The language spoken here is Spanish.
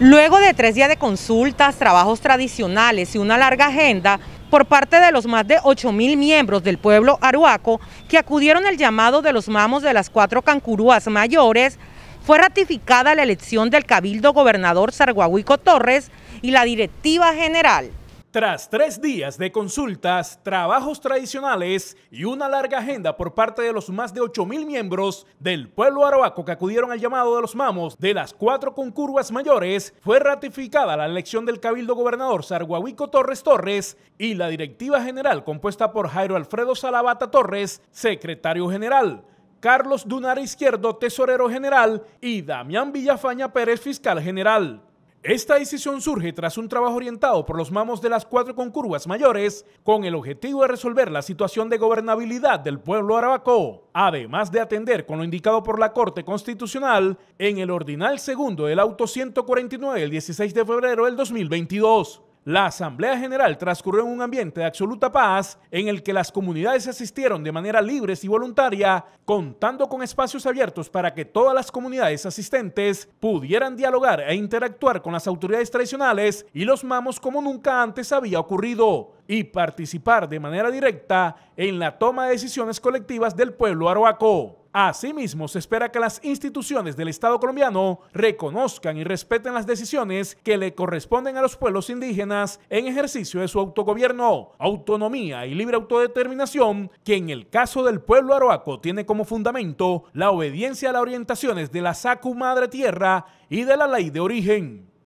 Luego de tres días de consultas, trabajos tradicionales y una larga agenda por parte de los más de mil miembros del pueblo aruaco que acudieron al llamado de los mamos de las cuatro cancurúas mayores, fue ratificada la elección del cabildo gobernador Sarguahuico Torres y la directiva general. Tras tres días de consultas, trabajos tradicionales y una larga agenda por parte de los más de 8.000 miembros del pueblo arahuaco que acudieron al llamado de los mamos de las cuatro concurvas mayores, fue ratificada la elección del cabildo gobernador Sarguahuico Torres Torres y la directiva general compuesta por Jairo Alfredo Salabata Torres, secretario general. Carlos Dunar Izquierdo, tesorero general, y Damián Villafaña Pérez, fiscal general. Esta decisión surge tras un trabajo orientado por los mamos de las cuatro concurvas mayores con el objetivo de resolver la situación de gobernabilidad del pueblo arabaco, además de atender con lo indicado por la Corte Constitucional en el ordinal segundo del auto 149 del 16 de febrero del 2022. La Asamblea General transcurrió en un ambiente de absoluta paz en el que las comunidades asistieron de manera libre y voluntaria, contando con espacios abiertos para que todas las comunidades asistentes pudieran dialogar e interactuar con las autoridades tradicionales y los mamos como nunca antes había ocurrido y participar de manera directa en la toma de decisiones colectivas del pueblo aroaco. Asimismo, se espera que las instituciones del Estado colombiano reconozcan y respeten las decisiones que le corresponden a los pueblos indígenas en ejercicio de su autogobierno, autonomía y libre autodeterminación, que en el caso del pueblo aroaco tiene como fundamento la obediencia a las orientaciones de la SACU Madre Tierra y de la ley de origen.